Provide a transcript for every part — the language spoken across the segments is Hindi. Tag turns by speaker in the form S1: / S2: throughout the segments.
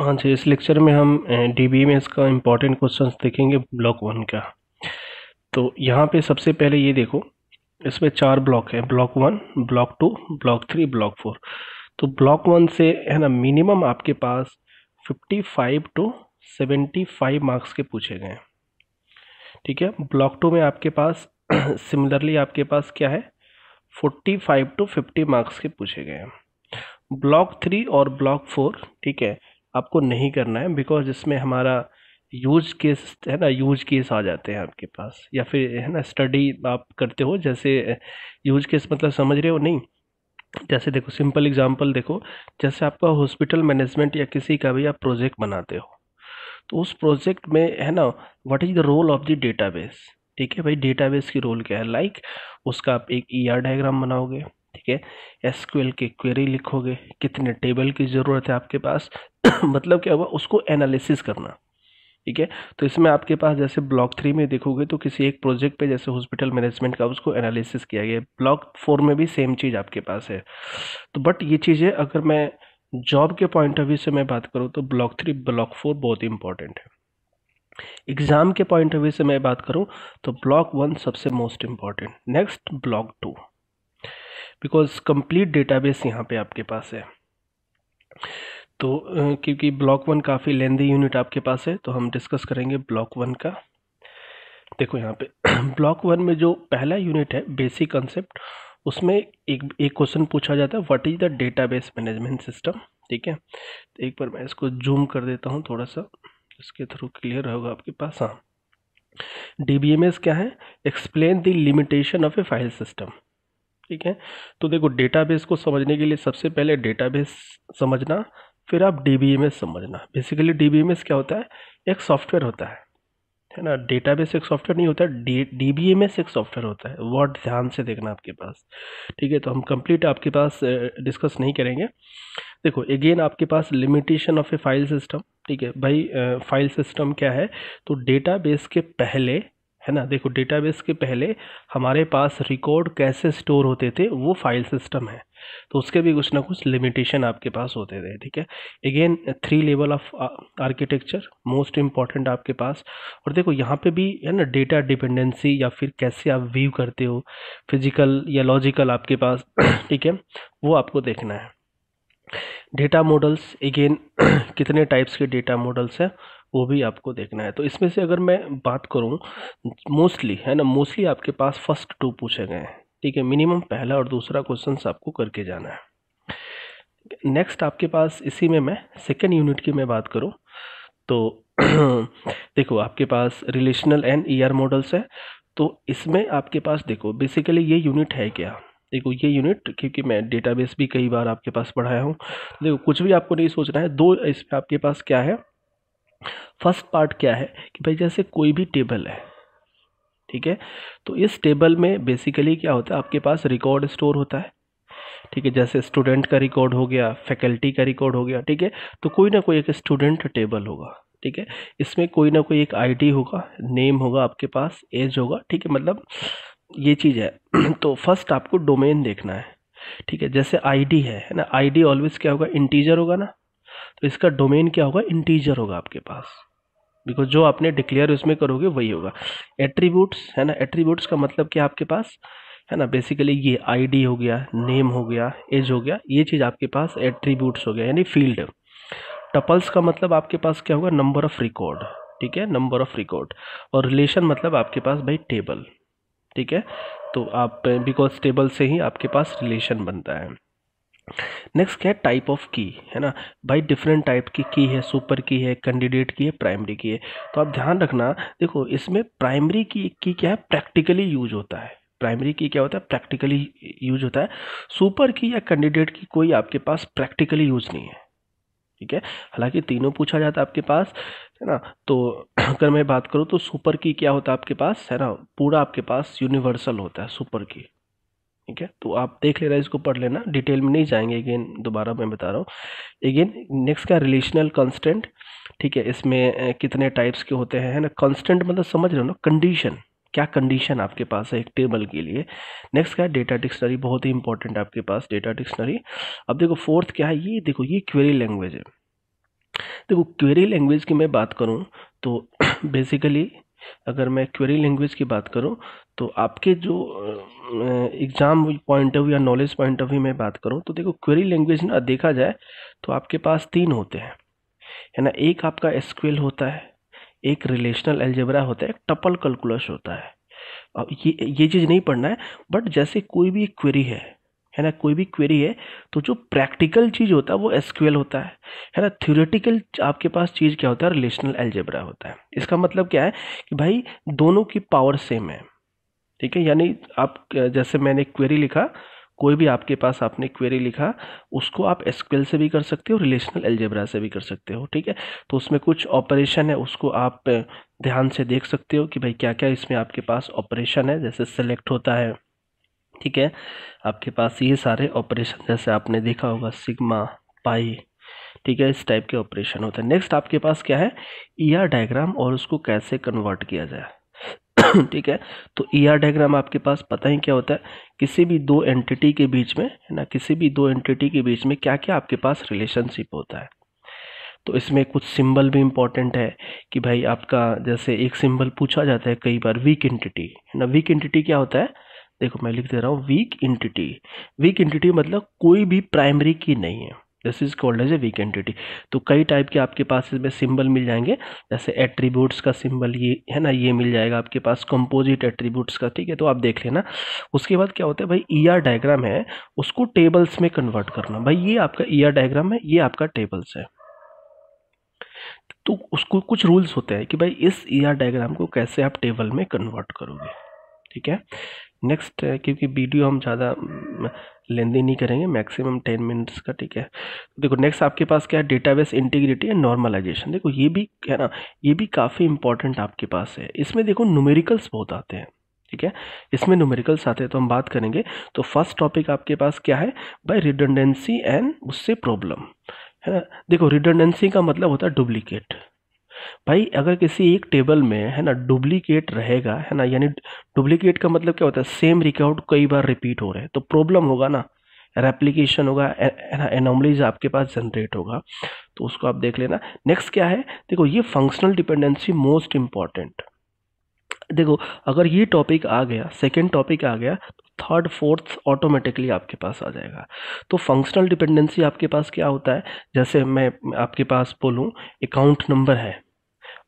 S1: हाँ जी इस लेक्चर में हम बी में इसका इम्पोर्टेंट क्वेश्चंस देखेंगे ब्लॉक वन का तो यहाँ पे सबसे पहले ये देखो इसमें चार ब्लॉक है block one block two block three block four तो ब्लॉक वन से है ना मिनिमम आपके पास fifty five to seventy five marks के पूछे गए हैं ठीक है ब्लॉक टू में आपके पास सिमिलरली आपके पास क्या है forty five to fifty marks के पूछे गए हैं ब्लॉक थ्री और ब्लॉक फोर ठीक है आपको नहीं करना है बिकॉज इसमें हमारा यूज केस है ना यूज केस आ जाते हैं आपके पास या फिर है ना स्टडी आप करते हो जैसे यूज केस मतलब समझ रहे हो नहीं जैसे देखो सिंपल एग्जांपल देखो जैसे आपका हॉस्पिटल मैनेजमेंट या किसी का भी आप प्रोजेक्ट बनाते हो तो उस प्रोजेक्ट में है ना what is the role of the database ठीक है भाई डेटाबेस की रोल क्या है लाइक like, उसका आप एक ई आर डायग्राम बनाओगे ठीक है एस की क्वेरी लिखोगे कितने टेबल की ज़रूरत है आपके पास मतलब क्या हुआ उसको एनालिसिस करना ठीक है तो इसमें आपके पास जैसे ब्लॉक थ्री में देखोगे तो किसी एक प्रोजेक्ट पे जैसे हॉस्पिटल मैनेजमेंट का उसको एनालिसिस किया गया ब्लॉक फोर में भी सेम चीज़ आपके पास है तो बट ये चीज़ें अगर मैं जॉब के पॉइंट ऑफ व्यू से मैं बात करूँ तो ब्लॉक थ्री ब्लॉक फोर बहुत इंपॉर्टेंट है एग्ज़ाम के पॉइंट ऑफ व्यू से मैं बात करूँ तो ब्लॉक वन सबसे most important next block two because complete database यहाँ पे आपके पास है तो क्योंकि ब्लॉक वन काफ़ी लेंदी यूनिट आपके पास है तो हम डिस्कस करेंगे ब्लॉक वन का देखो यहाँ पे ब्लॉक वन में जो पहला यूनिट है बेसिक कंसेप्ट उसमें एक एक क्वेश्चन पूछा जाता है what is the database management system ठीक है तो एक बार मैं इसको जूम कर देता हूँ थोड़ा सा इसके थ्रू क्लियर होगा आपके पास हाँ डी क्या है explain the limitation of a file system ठीक है तो देखो डेटाबेस को समझने के लिए सबसे पहले डेटाबेस समझना फिर आप डी समझना बेसिकली डी क्या होता है एक सॉफ्टवेयर होता है है ना डेटाबेस एक सॉफ्टवेयर नहीं होता डी बी एम एस एक सॉफ्टवेयर होता है वर्ड ध्यान से देखना आपके पास ठीक है तो हम कंप्लीट आपके पास डिस्कस नहीं करेंगे देखो अगेन आपके पास limitation of a file system ठीक है भाई फाइल सिस्टम क्या है तो डेटाबेस के पहले है ना देखो डेटाबेस के पहले हमारे पास रिकॉर्ड कैसे स्टोर होते थे वो फाइल सिस्टम है तो उसके भी कुछ ना कुछ लिमिटेशन आपके पास होते थे ठीक है again three level of architecture most important आपके पास और देखो यहाँ पे भी है ना डेटा डिपेंडेंसी या फिर कैसे आप व्यू करते हो फिजिकल या लॉजिकल आपके पास ठीक है वो आपको देखना है डेटा मॉडल्स अगेन कितने टाइप्स के डेटा मॉडल्स हैं वो भी आपको देखना है तो इसमें से अगर मैं बात करूँ मोस्टली है ना मोस्टली आपके पास फर्स्ट टू पूछे गए हैं ठीक है मिनिमम पहला और दूसरा क्वेश्चन आपको करके जाना है नेक्स्ट आपके पास इसी में मैं सेकेंड यूनिट की मैं बात करूँ तो देखो आपके पास रिलेशनल एंड आर मॉडल्स है तो इसमें आपके पास देखो बेसिकली ये यूनिट है क्या देखो ये यूनिट क्योंकि मैं डेटाबेस भी कई बार आपके पास पढ़ाया हूँ देखो कुछ भी आपको नहीं सोचना है दो इस आपके पास क्या है फर्स्ट पार्ट क्या है कि भाई जैसे कोई भी टेबल है ठीक है तो इस टेबल में बेसिकली क्या होता है आपके पास रिकॉर्ड स्टोर होता है ठीक है जैसे स्टूडेंट का रिकॉर्ड हो गया फैकल्टी का रिकॉर्ड हो गया ठीक है तो कोई ना कोई एक स्टूडेंट टेबल होगा ठीक है इसमें कोई ना कोई एक आईडी होगा नेम होगा आपके पास एज होगा ठीक है मतलब ये चीज़ है तो फर्स्ट आपको डोमेन देखना है ठीक है जैसे आईडी है ना आईडी ऑलवेज क्या होगा इंटीजर होगा ना तो इसका डोमेन क्या होगा इंटीजर होगा आपके पास बिकॉज जो आपने डिक्लेयर उसमें करोगे वही होगा एट्रीब्यूट्स है ना एट्रीब्यूट्स का मतलब क्या आपके पास है ना बेसिकली ये आईडी हो गया नेम हो गया एज हो गया ये चीज़ आपके पास एट्रीब्यूट्स हो गया यानी फील्ड टपल्स का मतलब आपके पास क्या होगा नंबर ऑफ रिकॉर्ड ठीक है नंबर ऑफ रिकॉर्ड और रिलेशन मतलब आपके पास भाई टेबल ठीक है तो आप बिकॉज टेबल से ही आपके पास रिलेशन बनता है नेक्स्ट क्या है टाइप ऑफ की है ना भाई डिफरेंट टाइप की की है सुपर की है कैंडिडेट की है प्राइमरी की है तो आप ध्यान रखना देखो इसमें प्राइमरी की की क्या है प्रैक्टिकली यूज होता है प्राइमरी की क्या होता है प्रैक्टिकली यूज होता है सुपर की या कैंडिडेट की कोई आपके पास प्रैक्टिकली यूज नहीं है ठीक है हालांकि तीनों पूछा जाता है आपके पास है ना तो अगर मैं बात करूँ तो सुपर की क्या होता है आपके पास है ना पूरा आपके पास यूनिवर्सल होता है सुपर की ठीक है तो आप देख लेना इसको पढ़ लेना डिटेल में नहीं जाएंगे अगेन दोबारा मैं बता रहा हूँ अगेन नेक्स्ट का रिलेशनल कॉन्स्टेंट ठीक है इसमें कितने टाइप्स के होते हैं है ना कॉन्स्टेंट मतलब समझ रहे हो ना कंडीशन क्या कंडीशन आपके पास है एक टेबल के लिए नेक्स्ट क्या है डेटा डिक्शनरी बहुत ही इंपॉर्टेंट आपके पास डेटा डिक्शनरी अब देखो फोर्थ क्या है ये देखो ये क्वेरी लैंग्वेज है देखो क्वेरी लैंग्वेज की मैं बात करूँ तो बेसिकली अगर मैं क्वेरी लैंग्वेज की बात करूँ तो आपके जो एग्ज़ाम पॉइंट ऑफ व्यू या नॉलेज पॉइंट ऑफ व्यू में बात करूँ तो देखो क्वेरी लैंग्वेज ना देखा जाए तो आपके पास तीन होते हैं है ना एक आपका एसक्यूएल होता है एक रिलेशनल एल्जेबरा होता है एक टपल कैलकुलस होता है अब ये ये चीज़ नहीं पढ़ना है बट जैसे कोई भी क्वेरी है है ना कोई भी क्वेरी है तो जो प्रैक्टिकल चीज़ होता है वो एसक्यूएल होता है है ना थ्योरेटिकल आपके पास चीज़ क्या होता है रिलेशनल एल्जेब्रा होता है इसका मतलब क्या है कि भाई दोनों की पावर सेम है ठीक है यानी आप जैसे मैंने क्वेरी लिखा कोई भी आपके पास आपने क्वेरी लिखा उसको आप एसक्यूएल से भी कर सकते हो रिलेशनल एल्जेब्रा से भी कर सकते हो ठीक है तो उसमें कुछ ऑपरेशन है उसको आप ध्यान से देख सकते हो कि भाई क्या क्या इसमें आपके पास ऑपरेशन है जैसे सेलेक्ट होता है ठीक है आपके पास ये सारे ऑपरेशन जैसे आपने देखा होगा सिग्मा पाई ठीक है इस टाइप के ऑपरेशन होते हैं नेक्स्ट आपके पास क्या है ई आर डायग्राम और उसको कैसे कन्वर्ट किया जाए ठीक है तो ई आर डायग्राम आपके पास पता ही क्या होता है किसी भी दो एंटिटी के बीच में है ना किसी भी दो एंटिटी के बीच में क्या क्या आपके पास रिलेशनशिप होता है तो इसमें कुछ सिंबल भी इम्पॉर्टेंट है कि भाई आपका जैसे एक सिंबल पूछा जाता है कई बार वीक एंटिटी है ना वीक एंटिटी क्या होता है देखो मैं लिख दे रहा हूँ वीक इंटिटी वीक इंटिटी मतलब कोई भी प्राइमरी की नहीं है this is called as a weak entity तो कई टाइप के आपके पास इसमें सिंबल मिल जाएंगे जैसे एट्रीब्यूट्स का सिंबल ये है ना ये मिल जाएगा आपके पास कंपोजिट एट्रीब्यूट्स का ठीक है तो आप देख लेना उसके बाद क्या होता है भाई ई आर डायग्राम है उसको टेबल्स में कन्वर्ट करना भाई ये आपका ई आर डायग्राम है ये आपका टेबल्स है तो उसको कुछ रूल्स होते हैं कि भाई इस ई आर डायग्राम को कैसे आप टेबल में कन्वर्ट करोगे ठीक है नेक्स्ट है क्योंकि वीडियो हम ज़्यादा लेंदी नहीं करेंगे मैक्सिमम टेन मिनट्स का ठीक है देखो नेक्स्ट आपके पास क्या है डेटाबेस इंटीग्रिटी एंड नॉर्मलाइजेशन देखो ये भी है ना ये भी काफ़ी इंपॉर्टेंट आपके पास है इसमें देखो न्यूमेरिकल्स बहुत आते हैं ठीक है इसमें न्यूमेरिकल्स आते हैं तो हम बात करेंगे तो फर्स्ट टॉपिक आपके पास क्या है बाई रिडेंडेंसी एंड उससे प्रॉब्लम है ना देखो रिडेंडेंसी का मतलब होता है डुप्लीकेट भाई अगर किसी एक टेबल में है ना डुप्लीकेट रहेगा है ना यानी डुप्लीकेट का मतलब क्या होता है सेम रिकॉर्ड कई बार रिपीट हो रहे हैं तो प्रॉब्लम होगा ना रेप्लीकेशन होगा एनोमलीज आपके पास जनरेट होगा तो उसको आप देख लेना नेक्स्ट क्या है देखो ये फंक्शनल डिपेंडेंसी मोस्ट इम्पॉर्टेंट देखो अगर ये टॉपिक आ गया सेकेंड टॉपिक आ गया थर्ड फोर्थ ऑटोमेटिकली आपके पास आ जाएगा तो फंक्शनल डिपेंडेंसी आपके पास क्या होता है जैसे मैं आपके पास बोलूँ अकाउंट नंबर है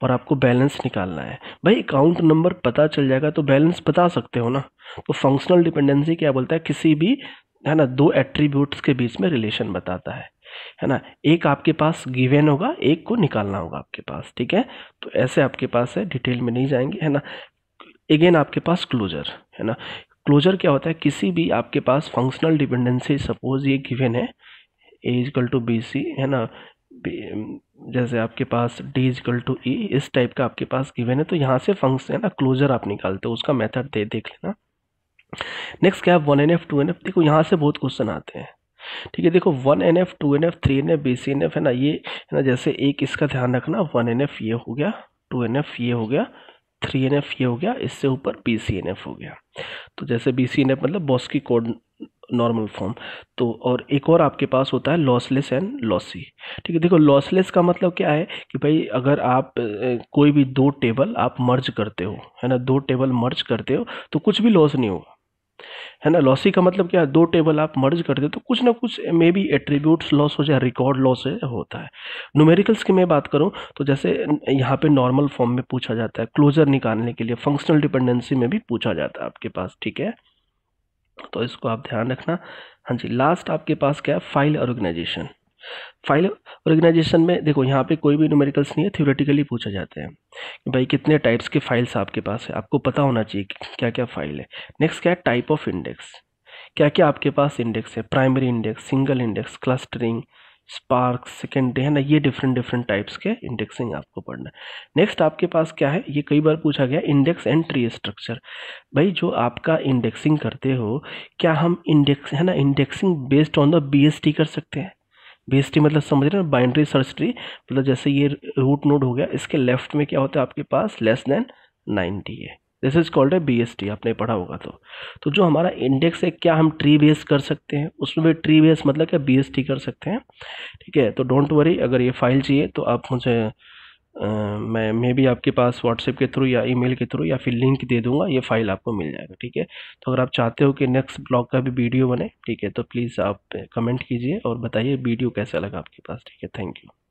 S1: और आपको बैलेंस निकालना है भाई अकाउंट नंबर पता चल जाएगा तो बैलेंस बता सकते हो ना तो फंक्शनल डिपेंडेंसी क्या बोलता है किसी भी है ना दो एट्रीब्यूट्स के बीच में रिलेशन बताता है है ना एक आपके पास गिवेन होगा एक को निकालना होगा आपके पास ठीक है तो ऐसे आपके पास है डिटेल में नहीं जाएंगे है ना अगेन आपके पास क्लोजर है ना क्लोजर क्या होता है किसी भी आपके पास फंक्शनल डिपेंडेंसी सपोज ये गिवेन है A equal to B C है ना जैसे आपके पास d इजकल टू ई इस टाइप का आपके पास गिवन है तो यहाँ से फंक्शन है ना क्लोजर आप निकालते हो उसका मेथड दे देख लेना नेक्स्ट क्या one N F two N F देखो यहाँ से बहुत क्वेश्चन आते हैं ठीक है देखो one N F two N F three N F B C N F है ना ये है ना जैसे एक इसका ध्यान रखना वन एन एफ ये हो गया टू एन एफ ये हो गया थ्री एन एफ ये हो गया इससे ऊपर बी सी एन एफ हो गया तो जैसे बी सी एन एफ मतलब बॉस की कोड नॉर्मल फॉर्म तो और एक और आपके पास होता है लॉसलेस एंड लॉसी ठीक है देखो लॉसलेस का मतलब क्या है कि भाई अगर आप कोई भी दो टेबल आप मर्ज करते हो है ना दो टेबल मर्ज करते हो तो कुछ भी लॉस नहीं होगा है ना लॉसी का मतलब क्या है दो टेबल आप मर्ज करते हो तो कुछ ना कुछ मे बी एट्रीब्यूट्स लॉस हो जाए रिकॉर्ड लॉस होता है न्यूमेरिकल्स की मैं बात करूं तो जैसे यहाँ पे नॉर्मल फॉर्म में पूछा जाता है क्लोजर निकालने के लिए फंक्शनल डिपेंडेंसी में भी पूछा जाता है आपके पास ठीक है तो इसको आप ध्यान रखना हाँ जी लास्ट आपके पास क्या है फाइल ऑर्गेनाइजेशन फाइल ऑर्गेनाइजेशन में देखो यहाँ पे कोई भी न्यूमेरिकल्स नहीं है थ्योरेटिकली पूछा जाते हैं कि भाई कितने टाइप्स के फाइल्स आपके पास है आपको पता होना चाहिए कि क्या क्या फाइल है नेक्स्ट क्या है टाइप ऑफ इंडेक्स क्या क्या आपके पास इंडेक्स है primary index single index clustering sparse secondary है ना ये डिफरेंट डिफरेंट टाइप्स के इंडेक्सिंग आपको पढ़ना है नेक्स्ट आपके पास क्या है ये कई बार पूछा गया इंडेक्स एंड ट्री स्ट्रक्चर भाई जो आपका इंडेक्सिंग करते हो क्या हम इंडेक्स है ना indexing based on the B कर सकते हैं बी मतलब समझ रहे हैं बाइंड्री सर्च ट्री मतलब जैसे ये रूट नोड हो गया इसके लेफ्ट में क्या होता है आपके पास लेस देन नाइन्टी है दिस इज़ कॉल्ड है बी आपने पढ़ा होगा तो तो जो हमारा इंडेक्स है क्या हम ट्री बेस कर सकते हैं उसमें भी ट्री बेस मतलब क्या बी कर सकते हैं ठीक है तो डोंट वरी अगर ये फाइल चाहिए तो आप मुझे आ, मैं मे भी आपके पास व्हाट्सएप के थ्रू या ईमेल के थ्रू या फिर लिंक दे दूंगा ये फाइल आपको मिल जाएगा ठीक है तो अगर आप चाहते हो कि नेक्स्ट ब्लॉग का भी वीडियो बने ठीक है तो प्लीज़ आप कमेंट कीजिए और बताइए वीडियो कैसा लगा आपके पास ठीक है थैंक यू